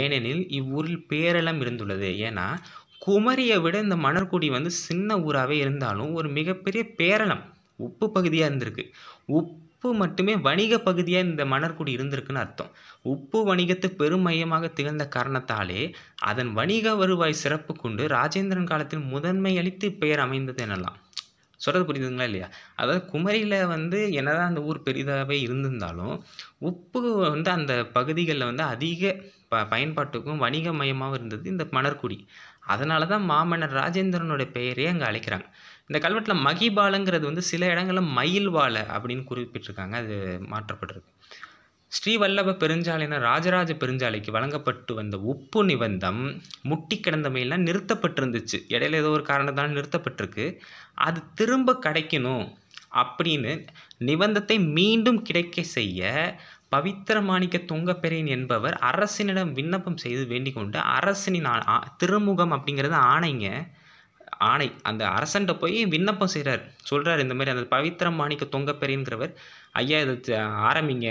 ஏனெனில் இவ்வூரில் பேரளம் இருந்துள்ளது ஏன்னா குமரியை விட இந்த மணற்குடி வந்து சின்ன ஊராகவே இருந்தாலும் ஒரு மிகப்பெரிய பேரளம் உப்பு பகுதியாக இருந்திருக்கு உப்பு மட்டுமே வணிக பகுதியாக இந்த மணற்குடி இருந்திருக்குன்னு அர்த்தம் உப்பு வணிகத்து பெருமையமாக திகழ்ந்த காரணத்தாலே அதன் வணிக வருவாய் சிறப்பு கொண்டு ராஜேந்திரன் காலத்தில் முதன்மை அளித்து பெயர் அமைந்தது எனலாம் சொல்கிறது புரியுதுங்களா இல்லையா அதாவது குமரியில் வந்து என்னதான் அந்த ஊர் பெரிதாகவே இருந்திருந்தாலும் உப்பு வந்து அந்த பகுதிகளில் வந்து அதிக ப பயன்பாட்டுக்கும் வணிக மையமாகவும் இருந்தது இந்த மணற்குடி அதனால தான் மாமன்னர் ராஜேந்திரனுடைய பெயரே அங்கே அழைக்கிறாங்க இந்த கல்வெட்டில் மகிபாலங்கிறது வந்து சில இடங்களில் மயில் வாழை அப்படின்னு குறிப்பிட்டிருக்காங்க அது மாற்றப்பட்டிருக்கு ஸ்ரீவல்லப பெருஞ்சாலையினர் ராஜராஜ பெருஞ்சாலைக்கு வழங்கப்பட்டு வந்த உப்பு நிபந்தம் முட்டி கிடந்த மெயிலாம் நிறுத்தப்பட்டிருந்துச்சு இடையில ஏதோ ஒரு காரணத்தால் நிறுத்தப்பட்டிருக்கு அது திரும்ப கிடைக்கணும் அப்படின்னு நிபந்தத்தை மீண்டும் கிடைக்க செய்ய பவித்திர மாணிக்க தொங்கப்பெரியன் என்பவர் அரசனிடம் விண்ணப்பம் செய்து வேண்டிக் கொண்டு அரசனின் திருமுகம் அப்படிங்கிறது ஆணைங்க ஆணை அந்த அரசன்ட்ட போய் விண்ணப்பம் செய்கிறார் சொல்கிறார் இந்த மாதிரி அந்த பவித்திர மாணிக்க தொங்கப்பெரியங்கிறவர் ஐயா இதை ஆரம்பிங்க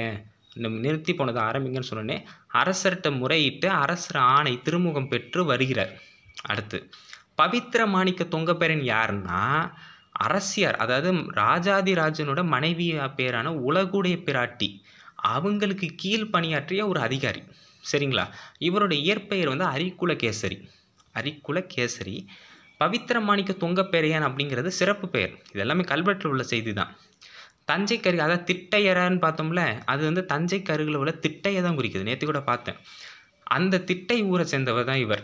நிறுத்தி போனதை ஆரம்பிங்கன்னு சொன்னோன்னே அரசர்கிட்ட முறையிட்டு அரசர் ஆணை திருமுகம் பெற்று வருகிறார் அடுத்து பவித்திர மாணிக்க தொங்கப்பேரன் யாருன்னா அரசியார் அதாவது ராஜாதிராஜனோட மனைவி பேரான உலகுடைய பிராட்டி அவங்களுக்கு கீழ் பணியாற்றிய ஒரு அதிகாரி சரிங்களா இவரோட இயற்பெயர் வந்து அரிக்குல கேசரி அரிக்குல கேசரி பவித்திர மாணிக்க தொங்கப்பேரையான் அப்படிங்கிறது சிறப்பு பெயர் இதெல்லாமே கல்வெட்டில் உள்ள செய்தி தான் தஞ்சை கருகு அதாவது திட்டையரான்னு பார்த்தோம்ல அது வந்து தஞ்சை கருகில் உள்ள திட்டையை தான் குறிக்குது நேற்று கூட பார்த்தேன் அந்த திட்டை ஊரை சேர்ந்தவர் தான் இவர்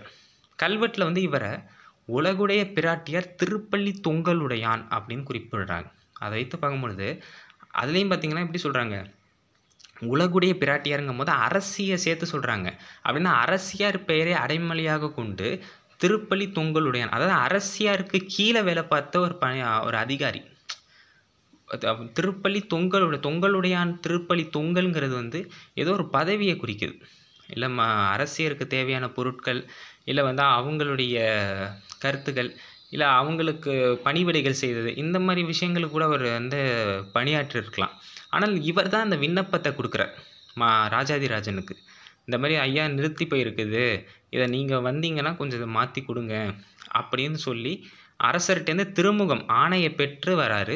கல்வெட்டில் வந்து இவரை உலகுடைய பிராட்டியார் திருப்பள்ளி தொங்கலுடையான் அப்படின்னு குறிப்பிடுறாங்க அதை வைத்து பார்க்கும்பொழுது அதுலேயும் பார்த்தீங்கன்னா எப்படி சொல்கிறாங்க உலகுடைய பிராட்டியாருங்கும் போது அரசியை சேர்த்து சொல்கிறாங்க அப்படின்னா அரசியார் பெயரை அடைமொழியாக கொண்டு திருப்பள்ளி தொங்கலுடையான் அதாவது அரசியாருக்கு கீழே வேலை பார்த்த ஒரு பணி ஒரு அதிகாரி திருப்பள்ளி தொங்கலுடைய தொங்கலுடையான் திருப்பள்ளி தொங்கல்ங்கிறது வந்து ஏதோ ஒரு பதவியை குறிக்குது இல்லை ம அரசியருக்கு தேவையான பொருட்கள் இல்லை வந்து அவங்களுடைய கருத்துக்கள் இல்லை அவங்களுக்கு பணிவிடைகள் செய்தது இந்த மாதிரி விஷயங்களுக்கு கூட அவர் வந்து பணியாற்றிருக்கலாம் ஆனால் இவர் தான் அந்த விண்ணப்பத்தை கொடுக்குறார் மா ராஜாதிராஜனுக்கு இந்த மாதிரி ஐயா நிறுத்தி போயிருக்குது இதை நீங்கள் வந்தீங்கன்னா கொஞ்சம் இதை மாற்றி கொடுங்க அப்படின்னு சொல்லி அரசர்கிட்டேருந்து திருமுகம் ஆணையை பெற்று வராரு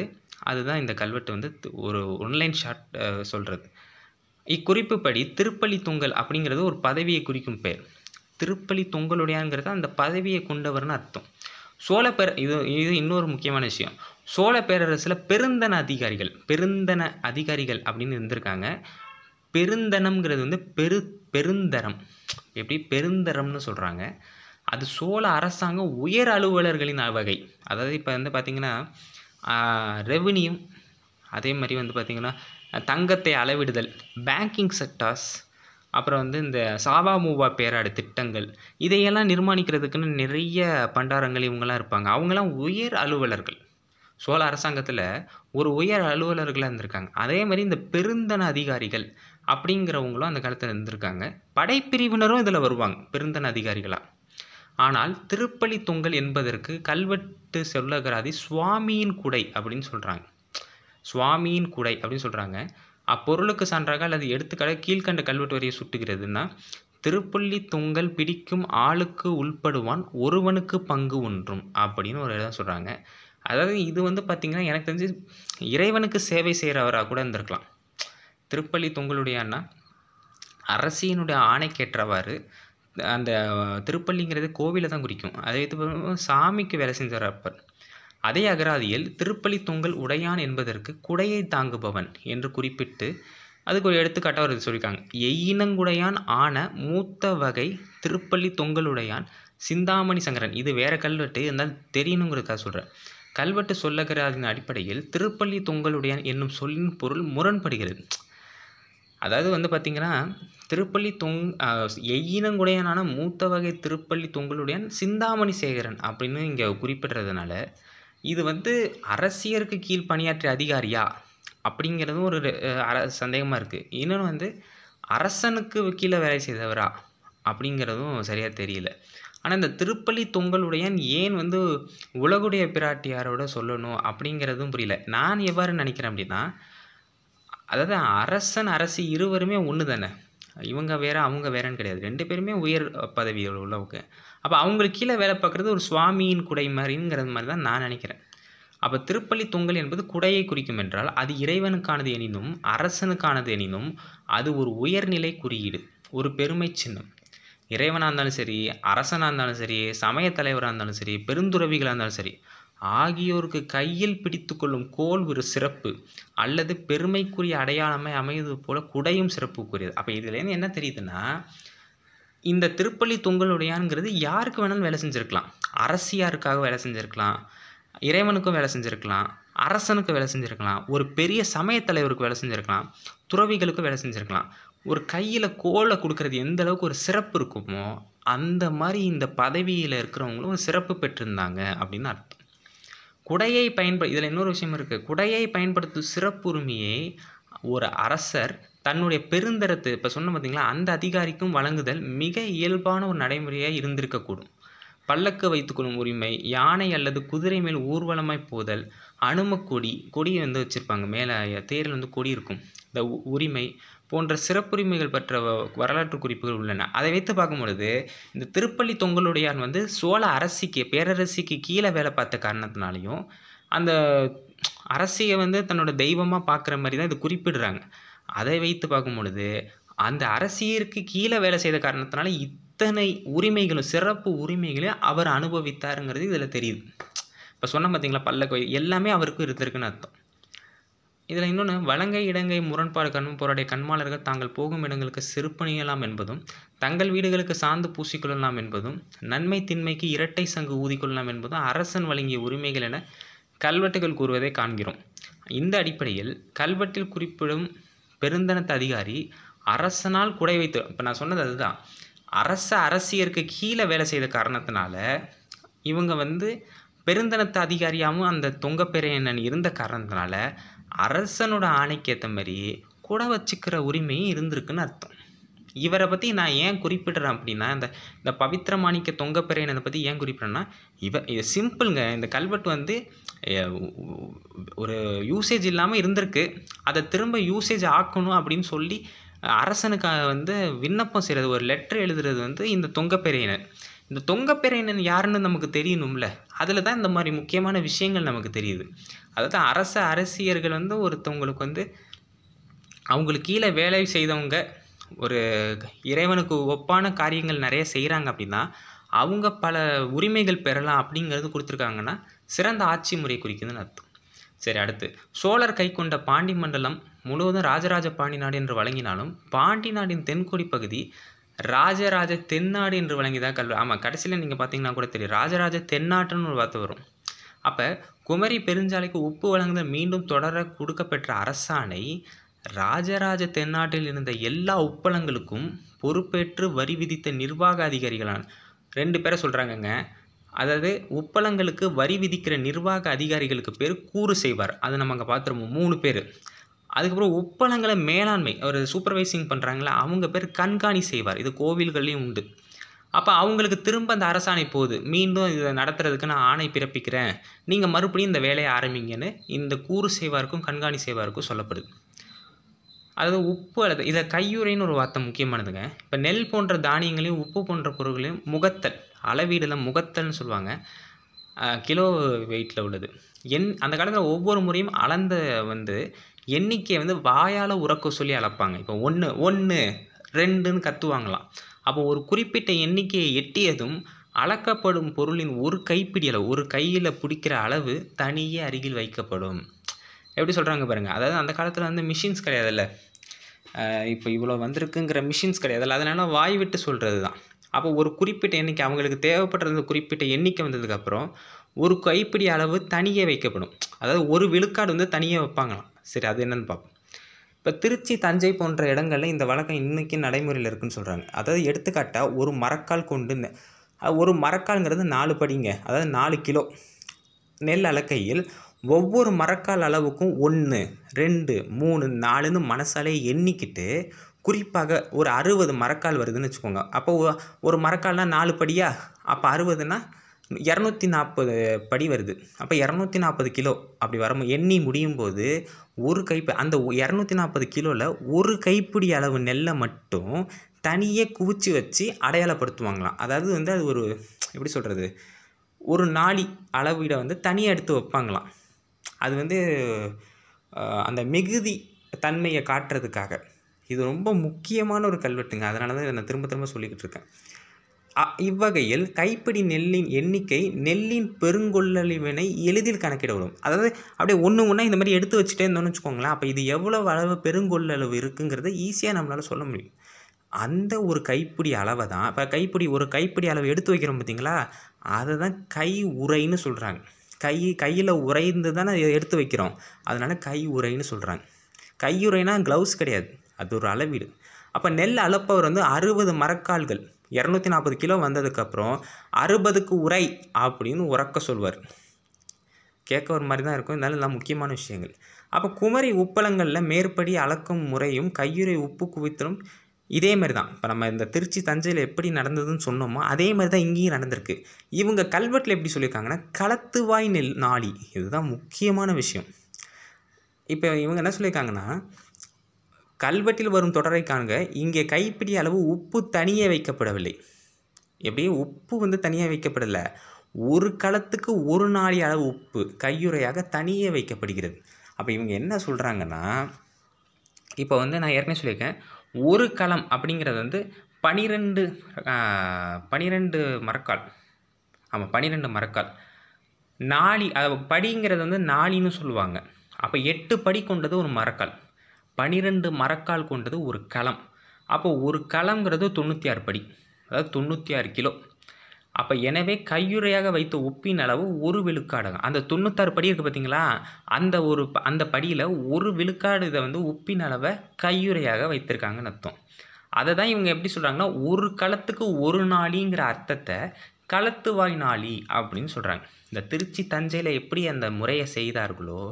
அதுதான் இந்த கல்வெட்டு வந்து ஒரு ஒன்லைன் ஷார்ட் சொல்கிறது இக்குறிப்புப்படி திருப்பலி தொங்கல் அப்படிங்கிறது ஒரு பதவியை குறிக்கும் பேர் திருப்பலி தொங்கலுடையாங்கிறது அந்த பதவியை கொண்டவர்னு அர்த்தம் சோழ பேர இது இது இன்னொரு முக்கியமான விஷயம் சோழ பேரரசில் பெருந்தன அதிகாரிகள் பெருந்தன அதிகாரிகள் அப்படின்னு இருந்திருக்காங்க பெருந்தனம்ங்கிறது வந்து பெரு பெருந்தரம் எப்படி பெருந்தரம்னு சொல்கிறாங்க அது சோழ அரசாங்க உயர் அலுவலர்களின் வகை அதாவது இப்போ வந்து பார்த்திங்கன்னா ரெவன்யூ அதே மாதிரி வந்து பார்த்திங்கன்னா தங்கத்தை அளவிடுதல் பேங்கிங் செக்டார்ஸ் அப்புறம் வந்து இந்த சாவா மூவா பேராடு திட்டங்கள் இதையெல்லாம் நிர்மாணிக்கிறதுக்குன்னு நிறைய பண்டாரங்கள் இவங்கெல்லாம் இருப்பாங்க அவங்களாம் உயர் அலுவலர்கள் சோழ அரசாங்கத்தில் ஒரு உயர் அலுவலர்களாக இருந்திருக்காங்க அதே மாதிரி இந்த பெருந்தன அதிகாரிகள் அப்படிங்கிறவங்களும் அந்த காலத்தில் இருந்திருக்காங்க படைப்பிரிவினரும் இதில் வருவாங்க பெருந்தன அதிகாரிகளாக ஆனால் திருப்பலி தொங்கல் என்பதற்கு கல்வெட்டு சொல்லகராதி சுவாமியின் குடை அப்படின்னு சொல்கிறாங்க சுவாமியின் குடை அப்படின்னு சொல்கிறாங்க அப்பொருளுக்கு சான்றாக அல்லது எடுத்துக்காட கீழ்கண்ட கல்வெட்டு வரையை சுட்டுகிறதுனா திருப்பள்ளி தொங்கல் பிடிக்கும் ஆளுக்கு உள்படுவான் ஒருவனுக்கு பங்கு ஒன்றும் அப்படின்னு ஒரு இதாக சொல்கிறாங்க அதாவது இது வந்து பார்த்திங்கன்னா எனக்கு தெரிஞ்சு இறைவனுக்கு சேவை செய்கிறவராக கூட இருந்திருக்கலாம் திருப்பள்ளி அரசியனுடைய ஆணை கேட்டவாறு அந்த திருப்பள்ளிங்கிறது கோவிலை தான் குறிக்கும் அதே இது சாமிக்கு வேலை செஞ்சார் அப்பர் அதே அகராதியில் திருப்பள்ளி தொங்கல் உடையான் என்பதற்கு குடையை தாங்குபவன் என்று குறிப்பிட்டு அதுக்கு ஒரு எடுத்துக்காட்டாக ஒரு சொல்லியிருக்காங்க எயினங்குடையான் ஆன மூத்த வகை திருப்பள்ளி தொங்கலுடையான் சிந்தாமணி சங்கரன் இது வேற கல்வெட்டு இருந்தால் தெரியணுங்கிறதுக்காக சொல்கிறேன் கல்வெட்டு சொல்லகிறாதின் அடிப்படையில் திருப்பள்ளி தொங்கலுடையான் என்னும் சொல்லின் பொருள் முரண்படுகிறது அதாவது வந்து பார்த்திங்கன்னா திருப்பள்ளி தொங் எயினங்குடையனான மூத்த வகை திருப்பள்ளி தொங்கலுடையன் சிந்தாமணி சேகரன் அப்படின்னு இங்கே குறிப்பிடுறதுனால இது வந்து அரசியருக்கு கீழ் பணியாற்றிய அதிகாரியா அப்படிங்கிறதும் ஒரு அர சந்தேகமாக இருக்குது இன்னொன்று வந்து அரசனுக்கு கீழே வேலை செய்தவரா அப்படிங்கிறதும் சரியாக தெரியல ஆனால் இந்த திருப்பள்ளி தொங்கலுடையன் ஏன் வந்து உலகுடைய பிராட்டியாரோட சொல்லணும் அப்படிங்கிறதும் புரியல நான் எவ்வாறு நினைக்கிறேன் அப்படின்னா அதாவது அரசன் அரசி இருவருமே ஒன்று தானே இவங்க வேறு அவங்க வேறன்னு கிடையாது ரெண்டு பேருமே உயர் பதவி உள்ளவங்க அப்போ அவங்களுக்கு கீழே வேலை பார்க்குறது ஒரு சுவாமியின் குடை மாதிரிங்கிறது மாதிரி தான் நான் நினைக்கிறேன் அப்போ திருப்பள்ளி தொங்கல் என்பது குடையை குறிக்கும் என்றால் அது இறைவனுக்கானது எனினும் அரசனுக்கானது எனினும் அது ஒரு உயர்நிலை குறியீடு ஒரு பெருமை சின்னம் இறைவனாக இருந்தாலும் சரி அரசனாக இருந்தாலும் சரி சமய தலைவராக இருந்தாலும் சரி பெருந்துறவிகளாக இருந்தாலும் சரி ஆகியோருக்கு கையில் பிடித்து கொள்ளும் கோல் ஒரு சிறப்பு அல்லது பெருமைக்குரிய அடையாளமே அமைவது போல குடையும் சிறப்புக்குரியது அப்போ இதுலேருந்து என்ன தெரியுதுன்னா இந்த திருப்பள்ளி தொங்கலுடையான்ங்கிறது யாருக்கு வேணாலும் வேலை செஞ்சுருக்கலாம் அரசியாருக்காக வேலை செஞ்சுருக்கலாம் இறைவனுக்கும் வேலை செஞ்சுருக்கலாம் அரசனுக்கு வேலை செஞ்சுருக்கலாம் ஒரு பெரிய சமயத் தலைவருக்கு வேலை செஞ்சுருக்கலாம் துறவிகளுக்கும் வேலை செஞ்சுருக்கலாம் ஒரு கையில் கோலை கொடுக்கறது எந்த அளவுக்கு ஒரு சிறப்பு இருக்குமோ அந்த மாதிரி இந்த பதவியில் இருக்கிறவங்களும் சிறப்பு பெற்றிருந்தாங்க அப்படின்னு அர்த்தம் குடையை பயன்படு இதில் இன்னொரு விஷயம் இருக்குது குடையை பயன்படுத்தும் சிறப்புரிமையை ஒரு அரசர் தன்னுடைய பெருந்தரத்து இப்போ சொன்ன பார்த்தீங்களா அந்த அதிகாரிக்கும் வழங்குதல் மிக இயல்பான ஒரு நடைமுறையாக இருந்திருக்கக்கூடும் பல்லக்கு வைத்துக்கொள்ளும் உரிமை யானை அல்லது குதிரை மேல் ஊர்வலமாய் போதல் அனும கொடி கொடியை வந்து வச்சுருப்பாங்க மேலே தேரில் வந்து கொடி இருக்கும் இந்த உரிமை போன்ற சிறப்புரிமைகள் பெற்ற வரலாற்று குறிப்புகள் உள்ளன அதை வைத்து பார்க்கும் பொழுது இந்த திருப்பள்ளி தொங்கலுடையான் வந்து சோழ அரசிக்கு பேரரசிக்கு கீழே வேலை பார்த்த காரணத்தினாலையும் அந்த அரசியை வந்து தன்னோட தெய்வமாக பார்க்குற மாதிரி தான் இது குறிப்பிடுறாங்க அதை வைத்து பார்க்கும் பொழுது அந்த அரசியருக்கு கீழே வேலை செய்த காரணத்தினால இத்தனை உரிமைகளும் சிறப்பு உரிமைகளையும் அவர் அனுபவித்தாருங்கிறது இதில் தெரியுது இப்போ சொன்ன பார்த்தீங்களா பல்ல கோயில் எல்லாமே அவருக்கும் இருந்திருக்குன்னு அர்த்தம் இதில் இன்னொன்று வலங்கை இடங்கை முரண்பாடு கண் போராடிய கண்மாளர்கள் தாங்கள் போகும் இடங்களுக்கு செருப்பணியலாம் என்பதும் தங்கள் வீடுகளுக்கு சார்ந்து பூசிக்கொள்ளலாம் என்பதும் நன்மை தின்மைக்கு இரட்டை சங்கு ஊதிக்கொள்ளலாம் என்பதும் அரசன் வழங்கிய உரிமைகள் என கல்வெட்டுகள் கூறுவதை காண்கிறோம் இந்த அடிப்படையில் கல்வெட்டில் குறிப்பிடும் பெருந்தனத்து அதிகாரி அரசனால் குடை வைத்து இப்போ நான் சொன்னது அதுதான் அரச அரசியருக்கு கீழே வேலை செய்த காரணத்தினால இவங்க வந்து பெருந்தனத்து அதிகாரியாகவும் அந்த தொங்கப்பெரையனன் இருந்த காரணத்தினால அரசனோட ஆணைக்கு ஏற்ற மாதிரி கூட வச்சுக்கிற உரிமையும் இருந்திருக்குன்னு அர்த்தம் இவரை பற்றி நான் ஏன் குறிப்பிடுறேன் அப்படின்னா இந்த இந்த பவித்திர மாணிக்க தொங்கப்பெறையனை பற்றி ஏன் குறிப்பிட்றேன்னா இவ சிம்பிளுங்க இந்த கல்வெட்டு வந்து ஒரு யூசேஜ் இல்லாமல் இருந்திருக்கு அதை திரும்ப யூசேஜ் ஆக்கணும் அப்படின்னு சொல்லி அரசனுக்காக வந்து விண்ணப்பம் செய்கிறது ஒரு லெட்டர் எழுதுறது வந்து இந்த தொங்கப்பெறையினர் இந்த தொங்கப்பெறையினன் யாருன்னு நமக்கு தெரியணும்ல அதில் தான் இந்த மாதிரி முக்கியமான விஷயங்கள் நமக்கு தெரியுது அதாவது அரச அரசியர்கள் வந்து ஒருத்தவங்களுக்கு வந்து அவங்களுக்கு கீழே வேலை செய்தவங்க ஒரு இறைவனுக்கு ஒப்பான காரியங்கள் நிறைய செய்கிறாங்க அப்படின்னா அவங்க பல உரிமைகள் பெறலாம் அப்படிங்கிறது கொடுத்துருக்காங்கன்னா சிறந்த ஆட்சி முறை குறிக்குதுன்னு அர்த்தம் சரி அடுத்து சோழர் கைக்கொண்ட பாண்டி மண்டலம் முழுவதும் ராஜராஜ பாண்டி நாடு என்று வழங்கினாலும் பாண்டி நாடின் தென்கோடி பகுதி ராஜராஜ தென்னாடு என்று வழங்கிதான் கல்வி ஆமாம் கடைசியில் நீங்கள் பார்த்தீங்கன்னா கூட தெரியும் ராஜராஜ தென்னாட்டுன்னு ஒரு வார்த்தை வரும் அப்போ குமரி பெருஞ்சாலைக்கு உப்பு வழங்குதல் மீண்டும் தொடர கொடுக்கப்பெற்ற அரசாணை ராஜராஜ தென்னாட்டில் இருந்த எல்லா உப்பளங்களுக்கும் பொறுப்பேற்று வரி விதித்த நிர்வாக அதிகாரிகளான ரெண்டு பேரை சொல்கிறாங்கங்க அதாவது உப்பளங்களுக்கு வரி விதிக்கிற நிர்வாக அதிகாரிகளுக்கு பேர் கூறு செய்வார் அதை நம்ம அங்கே பார்த்துருவோம் மூணு பேர் அதுக்கப்புறம் உப்பளங்களை மேலாண்மை அவர் சூப்பர்வைசிங் பண்ணுறாங்களா அவங்க பேர் கண்காணி செய்வார் இது கோவில்கள்லேயும் உண்டு அப்போ அவங்களுக்கு திரும்ப அந்த அரசாணை போகுது மீண்டும் இதை நடத்துறதுக்கு நான் ஆணை பிறப்பிக்கிறேன் நீங்கள் மறுபடியும் இந்த வேலையை ஆரம்பிங்கன்னு இந்த கூறு செய்வாருக்கும் கண்காணி செய்வாருக்கும் சொல்லப்படுது அதாவது உப்பு அல்லது இதை கையுறைன்னு ஒரு வார்த்தை முக்கியமானதுங்க இப்போ நெல் போன்ற தானியங்களையும் உப்பு போன்ற பொருட்களையும் முகத்தல் தான் முகத்தல்னு சொல்லுவாங்க கிலோ வெயிட்டில் உள்ளது என் அந்த காலத்தில் ஒவ்வொரு முறையும் அளந்த வந்து எண்ணிக்கையை வந்து வாயால் உறக்க சொல்லி அளப்பாங்க இப்போ ஒன்று ஒன்று ரெண்டுன்னு கத்துவாங்களாம் அப்போ ஒரு குறிப்பிட்ட எண்ணிக்கையை எட்டியதும் அளக்கப்படும் பொருளின் ஒரு கைப்பிடி அளவு ஒரு கையில் பிடிக்கிற அளவு தனியே அருகில் வைக்கப்படும் எப்படி சொல்கிறாங்க பாருங்கள் அதாவது அந்த காலத்தில் வந்து மிஷின்ஸ் கிடையாதுல்ல இப்போ இவ்வளோ வந்திருக்குங்கிற மிஷின்ஸ் கிடையாதுல்ல அதனால் வாய் விட்டு சொல்கிறது தான் அப்போ ஒரு குறிப்பிட்ட எண்ணிக்கை அவங்களுக்கு தேவைப்படுறது குறிப்பிட்ட எண்ணிக்கை வந்ததுக்கப்புறம் ஒரு கைப்பிடி அளவு தனியே வைக்கப்படும் அதாவது ஒரு விழுக்காடு வந்து தனியாக வைப்பாங்களாம் சரி அது என்னென்னு பார்ப்போம் இப்போ திருச்சி தஞ்சை போன்ற இடங்களில் இந்த வழக்கம் இன்றைக்கி நடைமுறையில் இருக்குதுன்னு சொல்கிறாங்க அதாவது எடுத்துக்காட்டால் ஒரு மரக்கால் கொண்டு ஒரு மரக்கால்ங்கிறது நாலு படிங்க அதாவது நாலு கிலோ நெல் அளக்கையில் ஒவ்வொரு மரக்கால் அளவுக்கும் ஒன்று ரெண்டு மூணு நாலுன்னு மனசாலே எண்ணிக்கிட்டு குறிப்பாக ஒரு அறுபது மரக்கால் வருதுன்னு வச்சுக்கோங்க அப்போ ஒரு மரக்கால்னால் நாலு படியா அப்போ அறுபதுன்னா இரநூத்தி நாற்பது படி வருது அப்போ இரநூத்தி நாற்பது கிலோ அப்படி வரும் எண்ணி முடியும் போது ஒரு கைப்பு அந்த இரநூத்தி நாற்பது கிலோவில் ஒரு கைப்பிடி அளவு நெல்லை மட்டும் தனியே குவிச்சு வச்சு அடையாளப்படுத்துவாங்களாம் அதாவது வந்து அது ஒரு எப்படி சொல்கிறது ஒரு நாளி அளவீடை வந்து தனியாக எடுத்து வைப்பாங்களாம் அது வந்து அந்த மிகுதி தன்மையை காட்டுறதுக்காக இது ரொம்ப முக்கியமான ஒரு கல்வெட்டுங்க அதனால தான் இதை நான் திரும்ப திரும்ப சொல்லிக்கிட்டு இருக்கேன் இவ்வகையில் கைப்பிடி நெல்லின் எண்ணிக்கை நெல்லின் பெருங்கொள்ளளிவினை எளிதில் கணக்கிட வரும் அதாவது அப்படியே ஒன்று ஒன்றா இந்த மாதிரி எடுத்து வச்சுட்டே இருந்தோம்னு வச்சுக்கோங்களேன் அப்போ இது எவ்வளோ அளவு பெருங்கொள்ளளவு இருக்குங்கிறத ஈஸியாக நம்மளால் சொல்ல முடியும் அந்த ஒரு கைப்பிடி அளவை தான் இப்போ கைப்பிடி ஒரு கைப்பிடி அளவு எடுத்து வைக்கிறோம் பார்த்தீங்களா அதை தான் கை உரைன்னு சொல்கிறாங்க கை கையில் உரைந்து தானே எடுத்து வைக்கிறோம் அதனால் கை உரைன்னு சொல்கிறாங்க கையுறைனா க்ளவுஸ் கிடையாது அது ஒரு அளவீடு அப்போ நெல் அளப்பவர் வந்து அறுபது மரக்கால்கள் இரநூத்தி நாற்பது கிலோ வந்ததுக்கப்புறம் அறுபதுக்கு உரை அப்படின்னு உறக்க சொல்வார் கேட்க ஒரு மாதிரி தான் இருக்கும் இருந்தாலும் எல்லாம் முக்கியமான விஷயங்கள் அப்போ குமரி உப்பளங்களில் மேற்படி அளக்கும் முறையும் கையுறை உப்பு குவித்தலும் இதே மாதிரி தான் இப்போ நம்ம இந்த திருச்சி தஞ்சையில் எப்படி நடந்ததுன்னு சொன்னோமோ அதே மாதிரி தான் இங்கேயும் நடந்திருக்கு இவங்க கல்வெட்டில் எப்படி சொல்லியிருக்காங்கன்னா களத்துவாய் நெல் நாளி இதுதான் முக்கியமான விஷயம் இப்போ இவங்க என்ன சொல்லியிருக்காங்கன்னா கல்வெட்டில் வரும் தொடரை காண்க இங்கே கைப்பிடி அளவு உப்பு தனியே வைக்கப்படவில்லை எப்படி உப்பு வந்து தனியாக வைக்கப்படலை ஒரு களத்துக்கு ஒரு நாடி அளவு உப்பு கையுறையாக தனியே வைக்கப்படுகிறது அப்போ இவங்க என்ன சொல்கிறாங்கன்னா இப்போ வந்து நான் ஏற்கனவே சொல்லியிருக்கேன் ஒரு களம் அப்படிங்கிறது வந்து பனிரெண்டு பனிரெண்டு மரக்கால் ஆமாம் பனிரெண்டு மரக்கால் நாளி அதை படிங்கிறது வந்து நாளின்னு சொல்லுவாங்க அப்போ எட்டு படி கொண்டது ஒரு மரக்கால் பனிரெண்டு மரக்கால் கொண்டது ஒரு களம் அப்போது ஒரு களம்ங்கிறது தொண்ணூற்றி ஆறு படி அதாவது தொண்ணூற்றி ஆறு கிலோ அப்போ எனவே கையுறையாக வைத்த உப்பின் அளவு ஒரு விழுக்காடகம் அந்த தொண்ணூத்தாறு படி இருக்குது பார்த்தீங்களா அந்த ஒரு அந்த படியில் ஒரு விழுக்காடு இதை வந்து உப்பின் அளவை கையுறையாக வைத்திருக்காங்கன்னு அர்த்தம் அதை தான் இவங்க எப்படி சொல்கிறாங்கன்னா ஒரு களத்துக்கு ஒரு நாளிங்கிற அர்த்தத்தை களத்துவாய் நாளி அப்படின்னு சொல்கிறாங்க இந்த திருச்சி தஞ்சையில் எப்படி அந்த முறையை செய்தார்களோ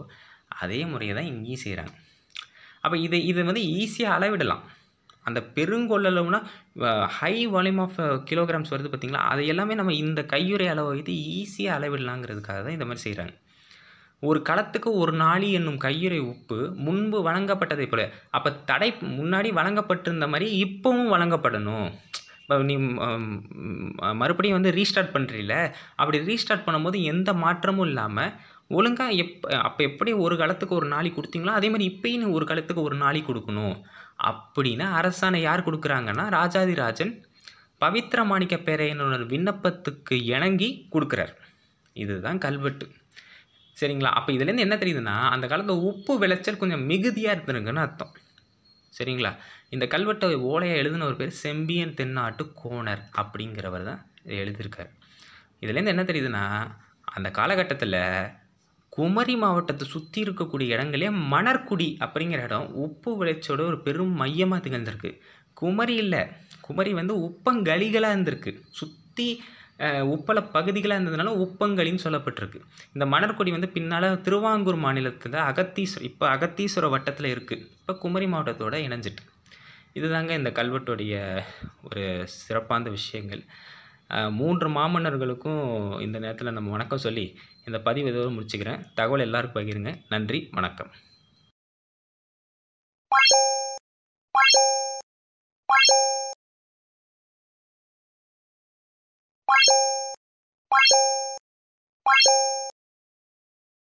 அதே முறையை தான் இங்கேயும் செய்கிறாங்க அப்போ இது இது வந்து ஈஸியாக அளவிடலாம் அந்த பெருங்கொள்ளளவுனா ஹை வால்யூம் ஆஃப் கிலோகிராம்ஸ் வருது பார்த்திங்களா அது எல்லாமே நம்ம இந்த கையுறை அளவை வைத்து ஈஸியாக அளவிடலாங்கிறதுக்காக தான் இந்த மாதிரி செய்கிறாங்க ஒரு களத்துக்கு ஒரு நாளி என்னும் கையுறை உப்பு முன்பு வழங்கப்பட்டதை போல அப்போ தடை முன்னாடி வழங்கப்பட்டிருந்த மாதிரி இப்போவும் வழங்கப்படணும் இப்போ நீ மறுபடியும் வந்து ரீஸ்டார்ட் பண்ணுறீல அப்படி ரீஸ்டார்ட் பண்ணும்போது எந்த மாற்றமும் இல்லாமல் ஒழுங்காக எப் அப்போ எப்படி ஒரு காலத்துக்கு ஒரு நாளைக்கு கொடுத்தீங்களோ அதே மாதிரி இப்போயும் ஒரு காலத்துக்கு ஒரு நாளைக்கு கொடுக்கணும் அப்படின்னா அரசாணை யார் கொடுக்குறாங்கன்னா ராஜாதிராஜன் பவித்ர மாணிக்க பேரையினர் விண்ணப்பத்துக்கு இணங்கி கொடுக்குறார் இதுதான் கல்வெட்டு சரிங்களா அப்போ இதுலேருந்து என்ன தெரியுதுன்னா அந்த காலத்தில் உப்பு விளைச்சல் கொஞ்சம் மிகுதியாக இருந்துருங்கன்னு அர்த்தம் சரிங்களா இந்த கல்வெட்டை ஓலையாக எழுதின ஒரு பேர் செம்பியன் தென்னாட்டு கோணர் அப்படிங்கிறவர் தான் எழுதியிருக்கார் இதுலேருந்து என்ன தெரியுதுன்னா அந்த காலகட்டத்தில் குமரி மாவட்டத்தை சுற்றி இருக்கக்கூடிய இடங்களே மணர்குடி அப்படிங்கிற இடம் உப்பு விளைச்சோட ஒரு பெரும் மையமாக திகழ்ந்திருக்கு குமரி இல்லை குமரி வந்து உப்பங்கலிகளாக இருந்திருக்கு சுற்றி உப்பல பகுதிகளாக இருந்ததுனால உப்பங்களின்னு சொல்லப்பட்டிருக்கு இந்த மணற்கொடி வந்து பின்னால் திருவாங்கூர் மாநிலத்தில் அகத்தீஸ்வர இப்போ அகத்தீஸ்வர வட்டத்தில் இருக்குது இப்போ குமரி மாவட்டத்தோடு இணைஞ்சிட்டு இதுதாங்க இந்த கல்வெட்டுடைய ஒரு சிறப்பான விஷயங்கள் மூன்று மாமன்னர்களுக்கும் இந்த நேரத்தில் நம்ம வணக்கம் சொல்லி இந்த பதிவு இதோடு முடிச்சுக்கிறேன் தகவல் எல்லாருக்கும் பகிருங்க நன்றி வணக்கம்